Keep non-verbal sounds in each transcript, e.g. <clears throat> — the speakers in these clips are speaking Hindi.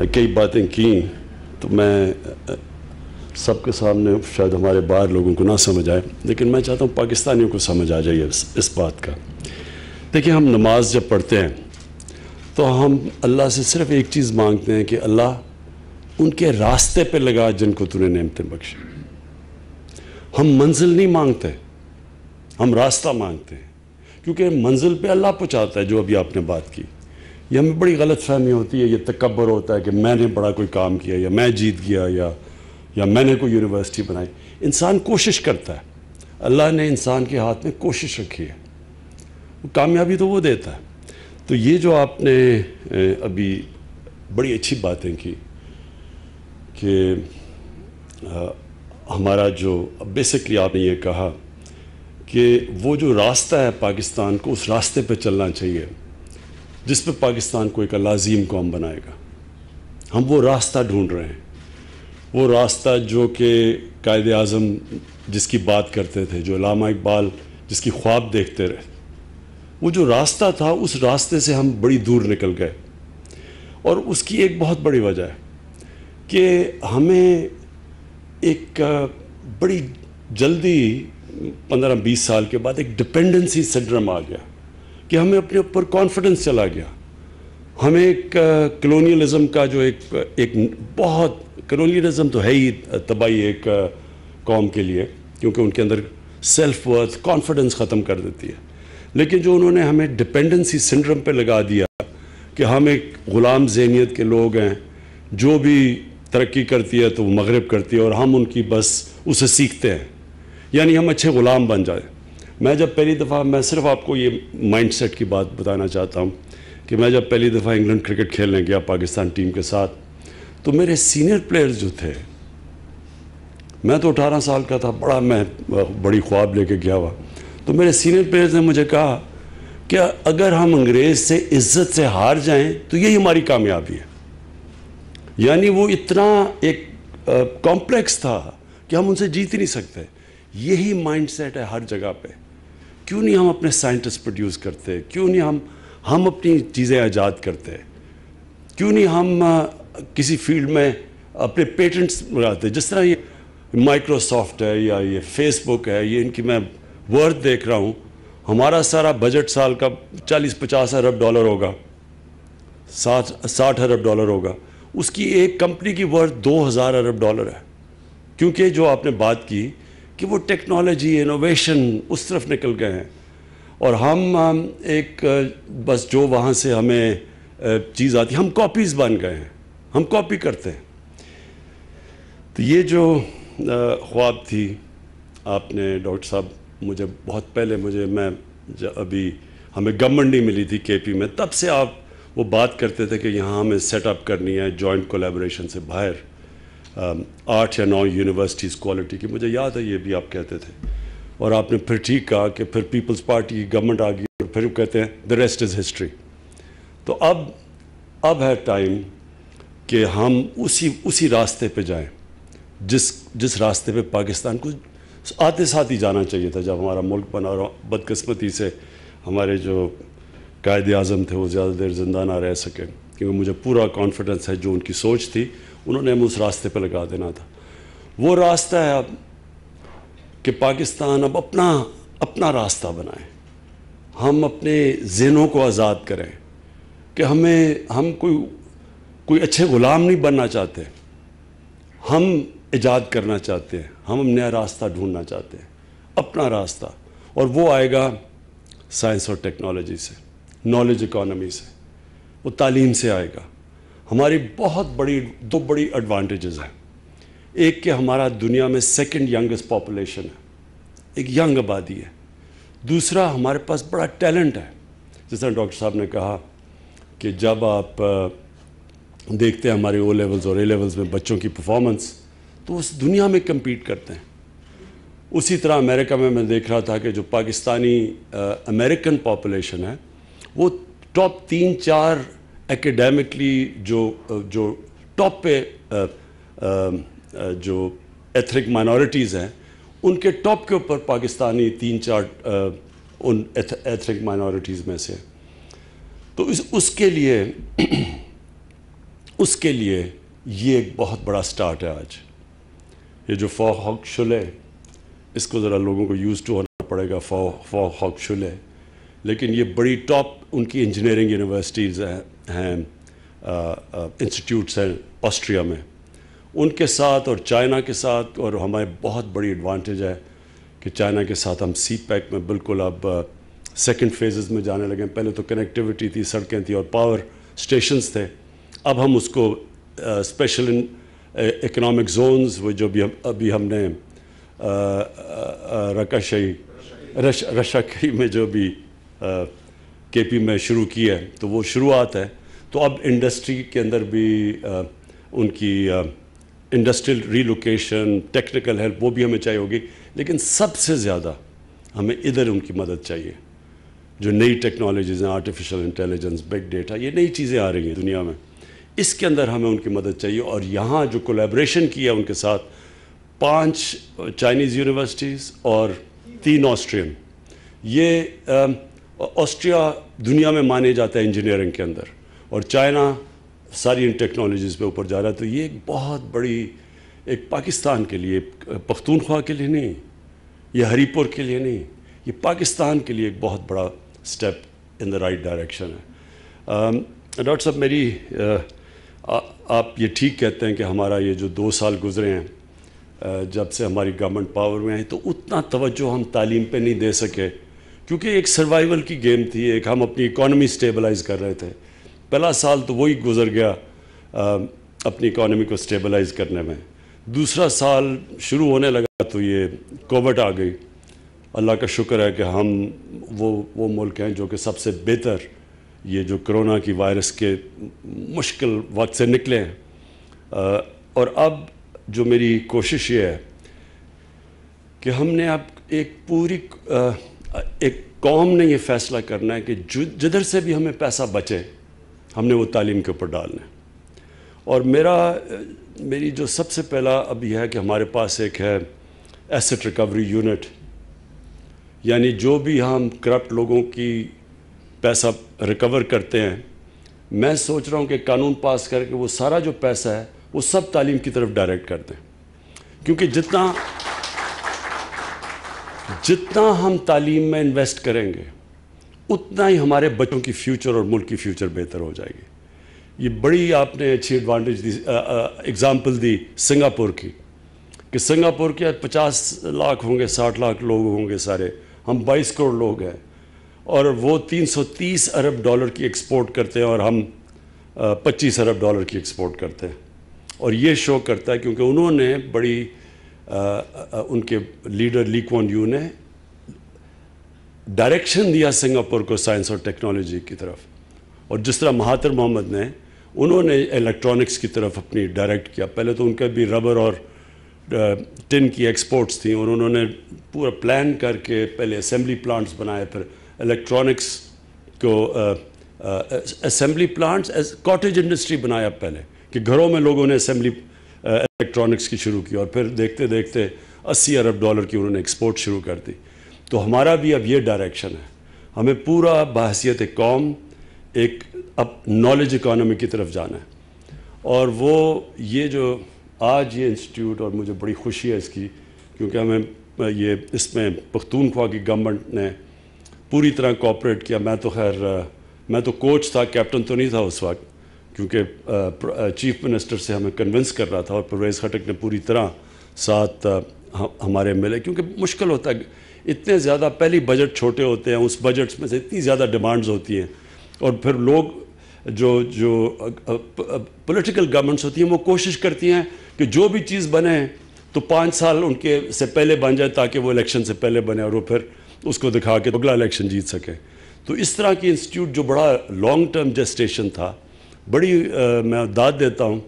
कई बातें की तो मैं सबके सामने शायद हमारे बाहर लोगों को ना समझ आए लेकिन मैं चाहता हूँ पाकिस्तानियों को समझ आ जाइए इस, इस बात का देखिए हम नमाज जब पढ़ते हैं तो हम अल्लाह से सिर्फ एक चीज़ मांगते हैं कि अल्लाह उनके रास्ते पे लगा जिनको तूने नेमतें बख्शी हम मंजिल नहीं मांगते हम रास्ता मांगते हैं क्योंकि मंजिल पे अल्लाह पहुँचाता है जो अभी आपने बात की ये हमें बड़ी गलत फहमी होती है ये तकबर होता है कि मैंने बड़ा कोई काम किया या मैं जीत गया या या मैंने कोई यूनिवर्सिटी बनाई इंसान कोशिश करता है अल्लाह ने इंसान के हाथ में कोशिश रखी है वो कामयाबी तो वो देता है तो ये जो आपने अभी बड़ी अच्छी बातें की कि हमारा जो बेसिकली आपने ये कहा कि वो जो रास्ता है पाकिस्तान को उस रास्ते पर चलना चाहिए जिस पर पाकिस्तान को एक लाजीम कौम बनाएगा हम वो रास्ता ढूंढ रहे हैं वो रास्ता जो कि कायद अज़म जिसकी बात करते थे जो लामा इकबाल जिसकी ख्वाब देखते रहे वो जो रास्ता था उस रास्ते से हम बड़ी दूर निकल गए और उसकी एक बहुत बड़ी वजह है कि हमें एक बड़ी जल्दी पंद्रह बीस साल के बाद एक डिपेंडेंसी सिंड्रम आ गया कि हमें अपने ऊपर कॉन्फिडेंस चला गया हमें एक कलोनियलिज्म का जो एक एक बहुत कलोनियलिज्म तो है ही तबाही एक कौम के लिए क्योंकि उनके अंदर सेल्फ वर्थ कॉन्फिडेंस ख़त्म कर देती है लेकिन जो उन्होंने हमें डिपेंडेंसी सिंड्रम पे लगा दिया कि हम एक ग़ुलाम जहनीत के लोग हैं जो भी तरक्की करती है तो वो मगरब करती है और हम उनकी बस उसे सीखते हैं यानी हम अच्छे ग़ुलाम बन जाए मैं जब पहली दफ़ा मैं सिर्फ आपको ये माइंडसेट की बात बताना चाहता हूँ कि मैं जब पहली दफ़ा इंग्लैंड क्रिकेट खेलने गया पाकिस्तान टीम के साथ तो मेरे सीनियर प्लेयर्स जो थे मैं तो अठारह साल का था बड़ा मैं बड़ी ख्वाब लेके गया हुआ तो मेरे सीनियर प्लेयर्स ने मुझे कहा कि अगर हम अंग्रेज़ से इज्जत से हार जाएं तो यही हमारी कामयाबी है यानी वो इतना एक कॉम्प्लेक्स था कि हम उनसे जीत ही नहीं सकते यही माइंडसेट है हर जगह पे क्यों नहीं हम अपने साइंटिस्ट प्रोड्यूस करते क्यों नहीं हम हम अपनी चीज़ें आज़ाद करते क्यों नहीं हम किसी फील्ड में अपने पेटेंट्स लगाते जिस तरह ये माइक्रोसॉफ्ट है या ये फेसबुक है ये इनकी मैं वर्थ देख रहा हूँ हमारा सारा बजट साल का 40 पचास अरब डॉलर होगा साठ साठ अरब डॉलर होगा उसकी एक कंपनी की वर्थ 2000 अरब डॉलर है क्योंकि जो आपने बात की कि वो टेक्नोलॉजी इनोवेशन उस तरफ निकल गए हैं और हम, एक बस जो वहाँ से हमें चीज़ आती हम कॉपीज़ बन गए हैं हम कॉपी करते हैं तो ये जो ख्वाब थी आपने डॉक्टर साहब मुझे बहुत पहले मुझे मैं अभी हमें गवर्नमेंट मिली थी केपी में तब से आप वो बात करते थे कि यहाँ हमें सेटअप करनी है जॉइंट कोलेबोरेशन से बाहर Um, आठ या नौ यूनिवर्सिटीज़ क्वालिटी की मुझे याद है ये भी आप कहते थे और आपने फिर ठीक कहा कि फिर पीपल्स पार्टी की गवर्नमेंट आ गई और फिर कहते हैं द रेस्ट इज़ हिस्ट्री तो अब अब है टाइम कि हम उसी उसी रास्ते पे जाएं जिस जिस रास्ते पे पाकिस्तान को आते साथ ही जाना चाहिए था जब हमारा मुल्क बना और बदकस्मती से हमारे जो कायद अजम थे वो ज़्यादा देर जिंदा ना रह सकें कि मुझे पूरा कॉन्फिडेंस है जो उनकी सोच थी उन्होंने हमें उस रास्ते पर लगा देना था वो रास्ता है अब कि पाकिस्तान अब अपना अपना रास्ता बनाए हम अपने जहनों को आज़ाद करें कि हमें हम कोई कोई अच्छे ग़ुलाम नहीं बनना चाहते हम ईजाद करना चाहते हैं हम नया रास्ता ढूंढना चाहते हैं अपना रास्ता और वो आएगा साइंस और टेक्नोलॉजी से नॉलेज इकॉनमी से वो तालीम से आएगा हमारी बहुत बड़ी दो बड़ी एडवांटेजेस हैं एक कि हमारा दुनिया में सेकंड यंगेस्ट पॉपुलेशन है एक यंग आबादी है दूसरा हमारे पास बड़ा टैलेंट है जैसा डॉक्टर साहब ने कहा कि जब आप देखते हैं हमारे ओ लेवल्स और ए लेवल्स में बच्चों की परफॉर्मेंस तो उस दुनिया में कम्पीट करते हैं उसी तरह अमेरिका में मैं देख रहा था कि जो पाकिस्तानी अमेरिकन पॉपुलेशन है वो टॉप तीन चार एकेडमिकली जो जो टॉप पे uh, um, uh, जो एथनिक माइनॉरिटीज़ हैं उनके टॉप के ऊपर पाकिस्तानी तीन चार uh, उन एथनिक माइनॉरिटीज़ में से तो इस उसके लिए <clears throat> उसके लिए ये एक बहुत बड़ा स्टार्ट है आज ये जो फॉ हॉक शुले इसको ज़रा लोगों को यूज़ टू होना पड़ेगा फॉ फॉ हॉक शुले लेकिन ये बड़ी टॉप उनकी इंजीनियरिंग यूनिवर्सिटीज़ हैं हैं इंस्टीट्यूट्स हैं ऑस्ट्रिया में उनके साथ और चाइना के साथ और हमारे बहुत बड़ी एडवांटेज है कि चाइना के साथ हम सी पैक e में बिल्कुल अब सेकेंड फेजेस में जाने लगे पहले तो कनेक्टिविटी थी सड़कें थी और पावर स्टेशंस थे अब हम उसको स्पेशल इन इकोनॉमिक जोन्स वो जो भी हम अभी हमने रकाशाही रश रशाखी में जो भी केपी में शुरू की है तो वो शुरुआत है तो अब इंडस्ट्री के अंदर भी आ, उनकी इंडस्ट्रियल रीलोकेशन टेक्निकल हेल्प वो भी हमें चाहिए होगी लेकिन सबसे ज़्यादा हमें इधर उनकी मदद चाहिए जो नई टेक्नोलॉजीज़ हैं आर्टिफिशियल इंटेलिजेंस बिग डेटा ये नई चीज़ें आ रही हैं दुनिया में इसके अंदर हमें उनकी मदद चाहिए और यहाँ जो कोलेब्रेशन किया उनके साथ पांच चाइनीज़ यूनिवर्सिटीज़ और तीन ऑस्ट्रियन ये आ, ऑस्ट्रिया दुनिया में माने जाता है इंजीनियरिंग के अंदर और चाइना सारी इन टेक्नोलॉजीज़ पे ऊपर जा रहा है तो ये एक बहुत बड़ी एक पाकिस्तान के लिए पख्तूनख्वा के लिए नहीं ये हरीपुर के लिए नहीं ये पाकिस्तान के लिए एक बहुत बड़ा step in the right direction है डॉक्टर साहब मेरी आ, आप ये ठीक कहते हैं कि हमारा ये जो दो साल गुजरे हैं जब से हमारी गवर्नमेंट पावर में आई तो उतना तवज्जो हम तालीम पे नहीं दे सके क्योंकि एक सर्वाइवल की गेम थी एक हम अपनी इकोनॉमी स्टेबलाइज कर रहे थे पहला साल तो वही गुजर गया आ, अपनी इकोनॉमी को स्टेबलाइज करने में दूसरा साल शुरू होने लगा तो ये कोविड आ गई अल्लाह का शुक्र है कि हम वो वो मुल्क हैं जो कि सबसे बेहतर ये जो कोरोना की वायरस के मुश्किल वक्त से निकले हैं आ, और अब जो मेरी कोशिश ये है कि हमने अब एक पूरी आ, एक कौम ने यह फैसला करना है कि जिधर से भी हमें पैसा बचे हमने वो तालीम के ऊपर डालना है और मेरा मेरी जो सबसे पहला अब यह है कि हमारे पास एक है एसेट रिकवरी यूनिट यानी जो भी हम करप्ट लोगों की पैसा रिकवर करते हैं मैं सोच रहा हूँ कि कानून पास करके वो सारा जो पैसा है वो सब तालीम की तरफ डायरेक्ट कर दें क्योंकि जितना जितना हम तालीम में इन्वेस्ट करेंगे उतना ही हमारे बच्चों की फ्यूचर और मुल्क की फ्यूचर बेहतर हो जाएगी ये बड़ी आपने अच्छी एडवांटेज दी एग्ज़ाम्पल दी सिंगापुर की कि सिंगापुर के पचास लाख होंगे साठ लाख लोग होंगे सारे हम बाईस करोड़ लोग हैं और वो तीन सौ तीस अरब डॉलर की एक्सपोर्ट करते हैं और हम पच्चीस अरब डॉलर की एक्सपोर्ट करते हैं और ये शो करता है क्योंकि उन्होंने बड़ी उनके लीडर ली क्वान यू ने डायरेक्शन दिया सिंगापुर को साइंस और टेक्नोलॉजी की तरफ और जिस तरह महातर मोहम्मद ने उन्होंने इलेक्ट्रॉनिक्स की तरफ अपनी डायरेक्ट किया पहले तो उनके भी रबर और टिन की एक्सपोर्ट्स थी और उन्होंने पूरा प्लान करके पहले असेंबली प्लांट्स बनाए फिर इलेक्ट्रॉनिक्स को असेंबली प्लांट्स कॉटेज इंडस्ट्री बनाया पहले कि घरों में लोगों ने असेंबली इलेक्ट्रॉनिक्स की शुरू की और फिर देखते देखते 80 अरब डॉलर की उन्होंने एक्सपोर्ट शुरू कर दी तो हमारा भी अब ये डायरेक्शन है हमें पूरा बाहसीत कौम एक अब नॉलेज इकानमी की तरफ जाना है और वो ये जो आज ये इंस्टीट्यूट और मुझे बड़ी खुशी है इसकी क्योंकि हमें ये इसमें पख्तूनख्वा की गवर्नमेंट ने पूरी तरह कॉपरेट किया मैं तो खैर मैं तो कोच था कैप्टन तो नहीं था उस वक्त क्योंकि चीफ मिनिस्टर से हमें कन्विंस कर रहा था और परवेज़ खटक ने पूरी तरह साथ हमारे मिले क्योंकि मुश्किल होता है इतने ज़्यादा पहली बजट छोटे होते हैं उस बजट में से इतनी ज़्यादा डिमांड्स होती हैं और फिर लोग जो जो पॉलिटिकल गवर्नमेंट्स होती हैं वो कोशिश करती हैं कि जो भी चीज़ बने तो पाँच साल उनके से पहले बन जाए ताकि वो इलेक्शन से पहले बने और वो फिर उसको दिखा के अगला इलेक्शन जीत सकें तो इस तरह की इंस्टीट्यूट जो बड़ा लॉन्ग टर्म जस्टेशन था बड़ी मैं दाद देता हूँ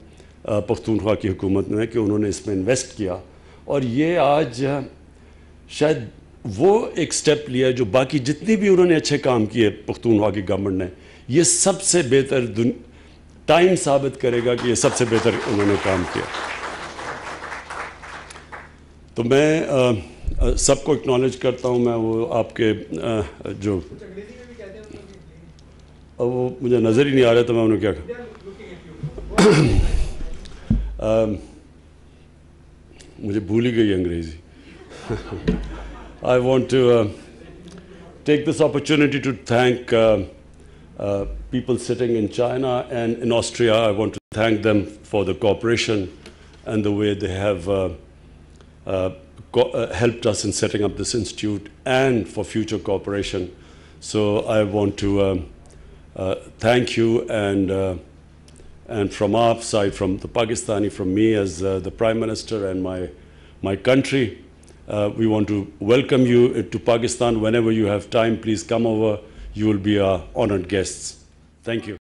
पख्तूनख्वा की हुकूमत ने कि उन्होंने इसमें इन्वेस्ट किया और ये आज शायद वो एक स्टेप लिया जो बाकी जितने भी उन्होंने अच्छे काम किए पख्तूनख्वा की गवर्नमेंट ने ये सबसे बेहतर टाइम साबित करेगा कि ये सबसे बेहतर उन्होंने काम किया तो मैं सबको एक्नॉलेज करता हूँ मैं वो आपके आ, जो Um, <laughs> I want to uh, take this opportunity to thank uh, uh, people sitting in China and in Austria. I want to thank them for the cooperation and the way they have helped us in setting up this institute and for future cooperation. So I want to um, uh, thank you and uh, and from our side, from the Pakistani, from me as uh, the Prime Minister and my my country, we want to welcome you to Pakistan. Whenever you have time, please come over. You will be our honored guests. Thank you.